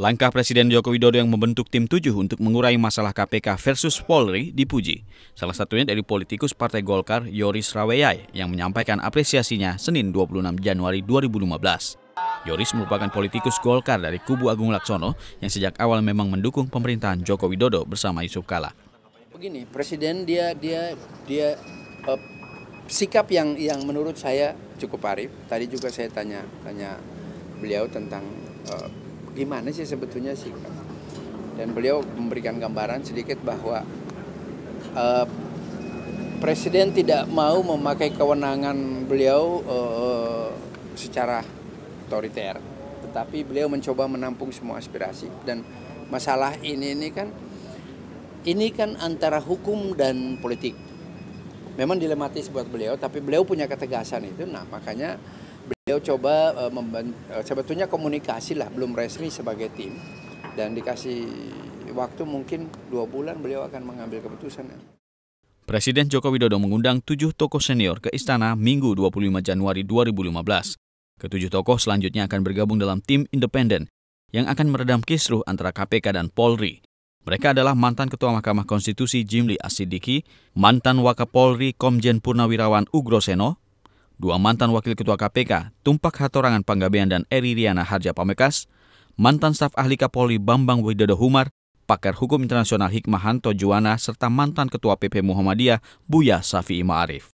Langkah Presiden Joko Widodo yang membentuk tim tujuh untuk mengurai masalah KPK versus Polri dipuji. Salah satunya dari politikus Partai Golkar Yoris Raweyai yang menyampaikan apresiasinya Senin 26 Januari 2015. Yoris merupakan politikus Golkar dari kubu Agung Laksono yang sejak awal memang mendukung pemerintahan Joko Widodo bersama Yusuf Kala. Begini, presiden dia dia dia uh, sikap yang yang menurut saya cukup arif. Tadi juga saya tanya tanya beliau tentang uh, gimana sih sebetulnya sih dan beliau memberikan gambaran sedikit bahwa uh, presiden tidak mau memakai kewenangan beliau uh, secara otoriter tetapi beliau mencoba menampung semua aspirasi dan masalah ini ini kan ini kan antara hukum dan politik memang dilematis buat beliau tapi beliau punya ketegasan itu nah makanya beliau coba eh, eh, sebetulnya komunikasi lah belum resmi sebagai tim dan dikasih waktu mungkin dua bulan beliau akan mengambil keputusan. Presiden Joko Widodo mengundang tujuh tokoh senior ke istana Minggu 25 Januari 2015. Ketujuh tokoh selanjutnya akan bergabung dalam tim independen yang akan meredam kisruh antara KPK dan Polri. Mereka adalah mantan Ketua Mahkamah Konstitusi Jimli Asidiki, mantan Wakapolri Komjen Purnawirawan Ugroseno, dua mantan Wakil Ketua KPK, Tumpak Hatorangan Panggabean dan Eri Riana Harja Pamekas, mantan staf ahli Kapolri Bambang Widodo Humar, pakar hukum internasional Hikmahanto Juwana, serta mantan Ketua PP Muhammadiyah Buya Safi Ma'arif.